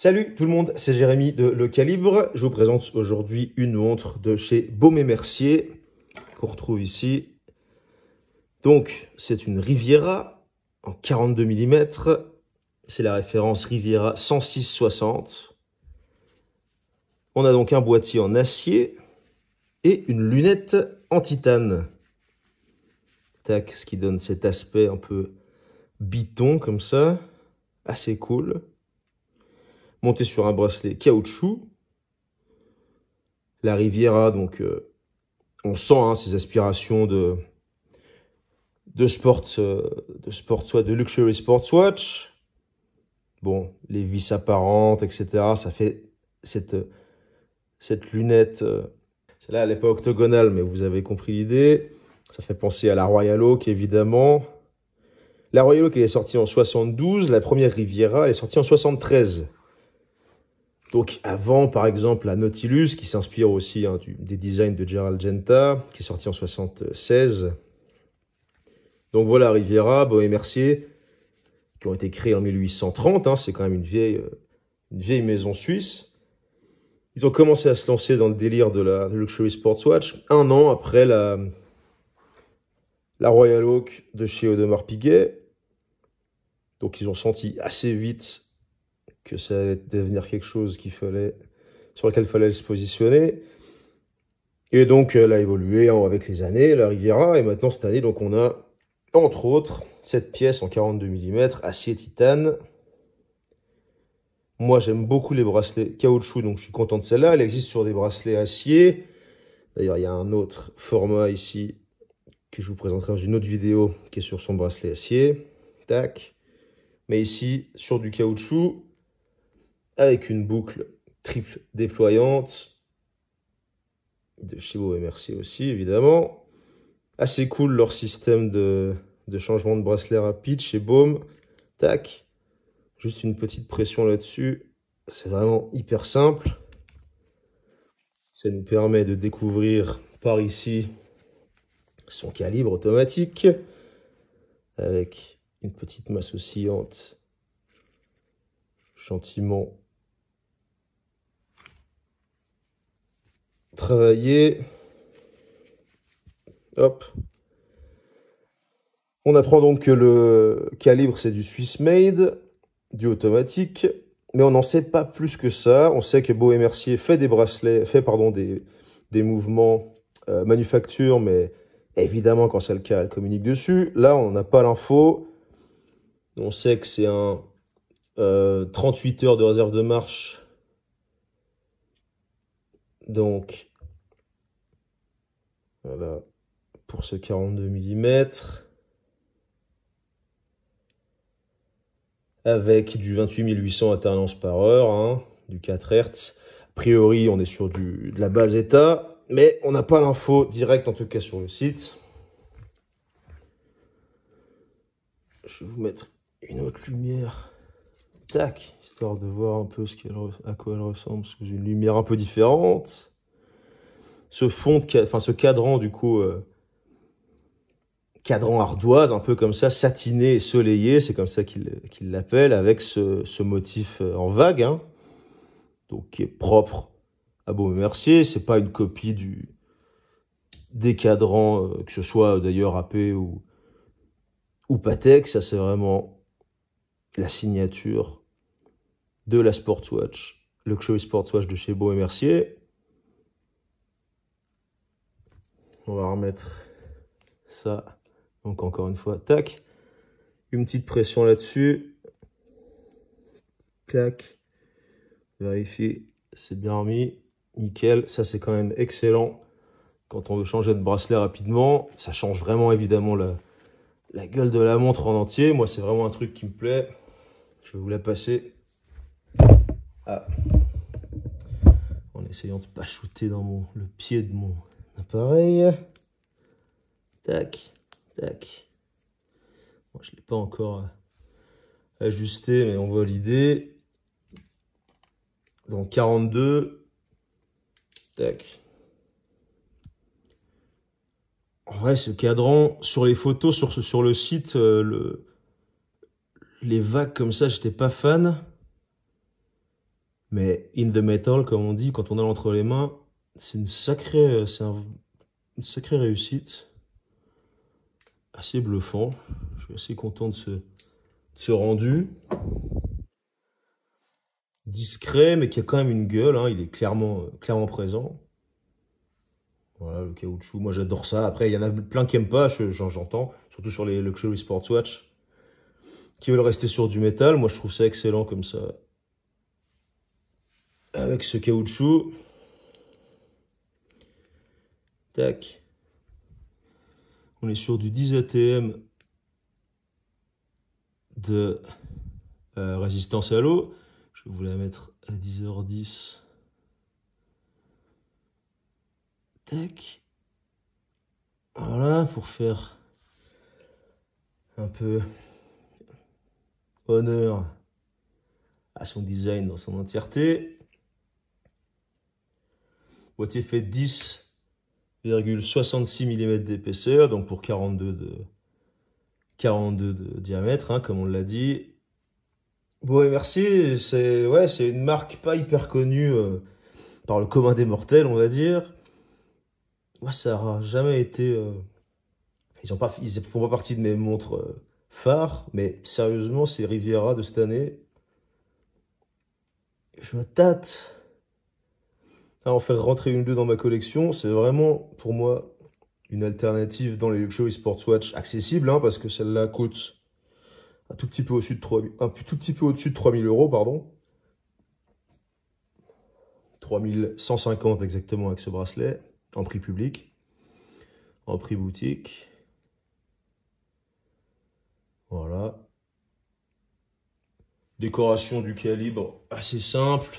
Salut tout le monde, c'est Jérémy de Le Calibre. Je vous présente aujourd'hui une montre de chez Baume Mercier qu'on retrouve ici. Donc, c'est une Riviera en 42 mm. C'est la référence Riviera 106 On a donc un boîtier en acier et une lunette en titane. Tac, ce qui donne cet aspect un peu biton comme ça. Assez cool monté sur un bracelet caoutchouc. La Riviera, donc, euh, on sent hein, ses aspirations de, de sports euh, de sport, soit de luxury sports watch. Bon, les vis apparentes, etc. Ça fait cette, euh, cette lunette. Celle-là, elle n'est pas octogonale, mais vous avez compris l'idée. Ça fait penser à la Royal Oak, évidemment. La Royal Oak, elle est sortie en 72. La première Riviera, elle est sortie en 73. Donc avant, par exemple, la Nautilus, qui s'inspire aussi hein, des designs de Gerald Genta, qui est sorti en 1976. Donc voilà, Riviera, Bon et Mercier, qui ont été créés en 1830. Hein, c'est quand même une vieille, euh, vieille maison suisse. Ils ont commencé à se lancer dans le délire de la Luxury Sports Watch un an après la, la Royal Oak de chez Audemars Piguet. Donc ils ont senti assez vite que ça allait devenir quelque chose sur lequel il fallait se positionner. Et donc, elle a évolué avec les années, la Riviera. Et maintenant, cette année, donc, on a, entre autres, cette pièce en 42 mm, acier titane. Moi, j'aime beaucoup les bracelets caoutchouc, donc je suis content de celle-là. Elle existe sur des bracelets acier. D'ailleurs, il y a un autre format ici que je vous présenterai dans une autre vidéo qui est sur son bracelet acier. Tac. Mais ici, sur du caoutchouc, avec une boucle triple déployante de chez merci aussi évidemment. Assez cool leur système de, de changement de bracelet rapide chez Baume. Tac, juste une petite pression là-dessus. C'est vraiment hyper simple. Ça nous permet de découvrir par ici son calibre automatique avec une petite masse oscillante gentiment travailler. Hop. On apprend donc que le calibre, c'est du Swiss Made, du automatique, mais on n'en sait pas plus que ça. On sait que Beau et Mercier fait des bracelets, fait pardon, des, des mouvements euh, manufacture, mais évidemment, quand c'est le cas, elle communique dessus. Là, on n'a pas l'info. On sait que c'est un 38 euh, heures de réserve de marche. Donc, voilà, pour ce 42 mm. Avec du 28800 alternance par heure, hein, du 4 Hertz. A priori, on est sur du, de la base état, mais on n'a pas l'info directe, en tout cas sur le site. Je vais vous mettre une autre lumière. Tac, histoire de voir un peu ce à quoi elle ressemble sous une lumière un peu différente ce fond, enfin ce cadran du coup, euh, cadran ardoise, un peu comme ça, satiné et soleillé, c'est comme ça qu'il l'appelle, avec ce, motif euh, en vague, hein, donc qui est propre à Beaumercier. C'est pas une copie du des cadrans, euh, que ce soit d'ailleurs AP ou, ou Patek, ça c'est vraiment la signature de la Sportswatch, le sports Sportswatch de chez Beau Mercier. on va remettre ça. Donc encore une fois, tac. Une petite pression là-dessus. Clac. Vérifier, c'est bien remis. Nickel, ça c'est quand même excellent. Quand on veut changer de bracelet rapidement, ça change vraiment évidemment la, la gueule de la montre en entier. Moi, c'est vraiment un truc qui me plaît. Je vais vous la passer. Ah. En essayant de pas shooter dans mon, le pied de mon, Pareil. Tac, tac. je l'ai pas encore euh, ajusté, mais on voit l'idée. Donc 42. Tac. En vrai, ce cadran, sur les photos, sur, sur le site, euh, le, les vagues comme ça, j'étais pas fan. Mais in the metal, comme on dit, quand on a entre les mains, c'est une sacrée, euh, une sacrée réussite. Assez bluffant. Je suis assez content de ce, rendu. Discret, mais qui a quand même une gueule. Hein. Il est clairement, euh, clairement présent. Voilà, le caoutchouc. Moi, j'adore ça. Après, il y en a plein qui n'aiment pas, j'entends. Surtout sur les Luxury Sports Watch. Qui veulent rester sur du métal. Moi, je trouve ça excellent comme ça. Avec ce caoutchouc. On est sur du 10 ATM de euh, résistance à l'eau. Je voulais mettre à 10h10. Tac. Voilà, pour faire un peu honneur à son design dans son entièreté. Boîtier fait 10 66 mm d'épaisseur, donc pour 42 de, 42 de diamètre, hein, comme on l'a dit. Bon, merci, c'est ouais, une marque pas hyper connue euh, par le commun des mortels, on va dire. Ouais, ça n'a jamais été... Euh, ils ne font pas partie de mes montres euh, phares, mais sérieusement, c'est Riviera de cette année. Je me tâte en faire rentrer une ou deux dans ma collection, c'est vraiment pour moi une alternative dans les Luxury watch accessible, hein, parce que celle-là coûte un tout petit peu au-dessus de 3000, tout petit peu au-dessus de 3000 euros, pardon. 3150 exactement avec ce bracelet, en prix public, en prix boutique. Voilà. Décoration du calibre assez simple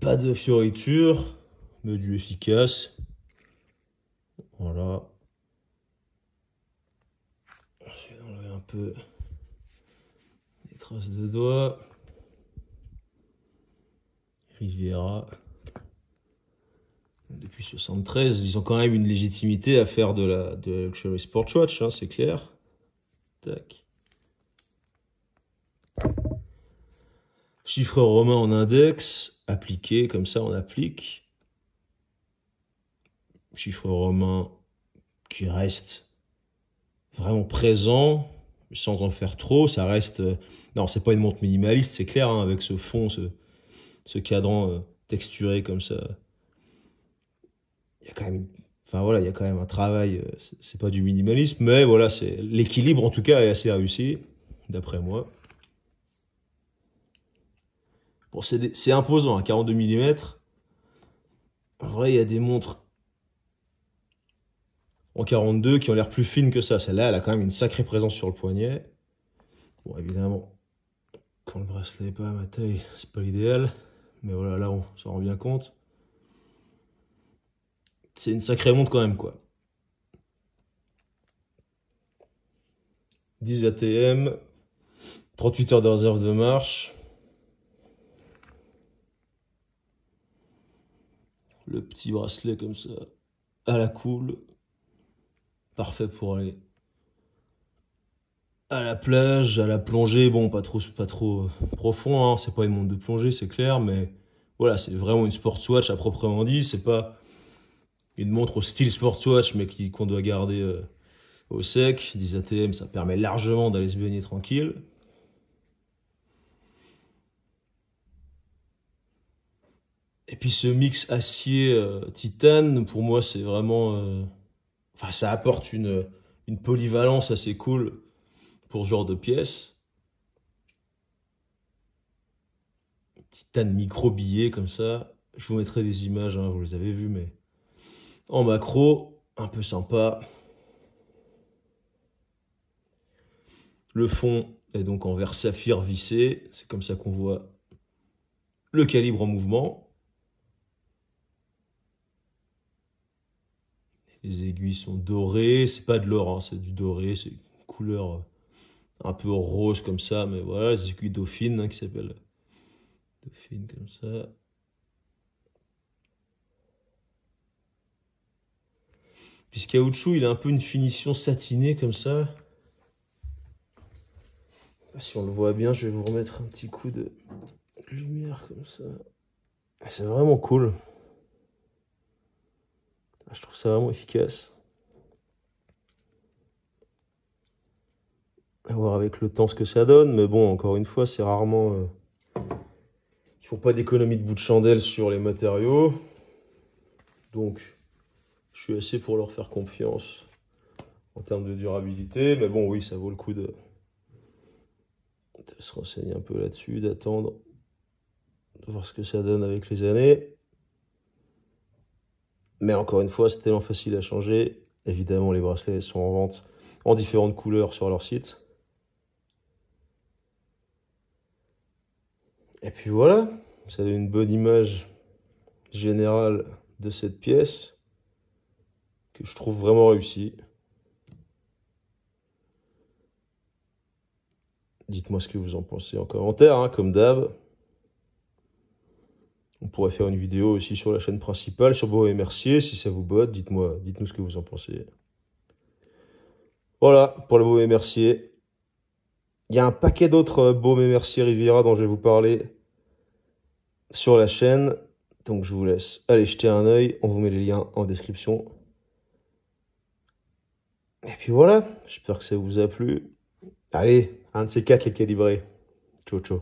Pas de fioriture, mais du efficace. Voilà. Je vais enlever un peu les traces de doigts. Riviera. Depuis 73, ils ont quand même une légitimité à faire de la, de Luxury sports watch, hein, c'est clair. Tac. Chiffre romain en index, appliqué, comme ça on applique. Chiffre romain qui reste vraiment présent, sans en faire trop, ça reste... Euh, non, c'est pas une montre minimaliste, c'est clair, hein, avec ce fond, ce, ce cadran euh, texturé comme ça. Il y a quand même... Enfin voilà, il y a quand même un travail, euh, c'est pas du minimalisme, mais voilà, c'est l'équilibre en tout cas est assez réussi, d'après moi. Bon, c'est imposant, à 42 mm. En vrai, il y a des montres en 42 qui ont l'air plus fines que ça. Celle-là, elle a quand même une sacrée présence sur le poignet. Bon, évidemment, quand le bracelet n'est pas à ma taille, c'est pas l'idéal. Mais voilà, là, on s'en rend bien compte. C'est une sacrée montre quand même, quoi. 10 ATM, 38 heures de réserve de marche. le petit bracelet comme ça, à la cool, parfait pour aller à la plage, à la plongée, bon pas trop, pas trop profond, hein. c'est pas une montre de plongée, c'est clair, mais voilà, c'est vraiment une sportswatch à proprement dit, c'est pas une montre au style sportswatch, mais qu'on doit garder euh, au sec, 10 ATM, ça permet largement d'aller se baigner tranquille, Et puis ce mix acier-titane, euh, pour moi, c'est vraiment... Euh, enfin, ça apporte une, polyvalence assez cool pour ce genre de pièce. Titane micro-billet comme ça. Je vous mettrai des images, hein, vous les avez vues, mais en macro, un peu sympa. Le fond est donc en verre saphir vissé. C'est comme ça qu'on voit le calibre en mouvement. Les aiguilles sont dorées, c'est pas de l'or, hein, c'est du doré, c'est une couleur euh, un peu rose comme ça, mais voilà, les aiguilles dauphines hein, qui s'appellent euh, dauphine comme ça. Puis ce caoutchouc, il a un peu une finition satinée comme ça. Bah, si on le voit bien, je vais vous remettre un petit coup de lumière comme ça. Ah, c'est vraiment cool. Ah, je trouve ça vraiment efficace. A voir avec le temps ce que ça donne. Mais bon, encore une fois, c'est rarement... Euh, ils ne font pas d'économie de bout de chandelle sur les matériaux. Donc, je suis assez pour leur faire confiance en termes de durabilité. Mais bon, oui, ça vaut le coup de se renseigner un peu là-dessus, d'attendre, de voir ce que ça donne avec les années. Mais encore une fois, c'est tellement facile à changer. Évidemment, les bracelets sont en vente en différentes couleurs sur leur site. Et puis voilà, ça donne une bonne image générale de cette pièce que je trouve vraiment réussie. Dites-moi ce que vous en pensez en commentaire, hein, comme d'hab. On pourrait faire une vidéo aussi sur la chaîne principale, sur Beau et Mercier. Si ça vous botte, dites-moi, dites-nous ce que vous en pensez. Voilà pour le Beau et Mercier. Il y a un paquet d'autres euh, Beau et Mercier Riviera dont je vais vous parler sur la chaîne. Donc je vous laisse allez jeter un œil. On vous met les liens en description. Et puis voilà, j'espère que ça vous a plu. Allez, un de ces quatre les calibrés. Ciao, ciao.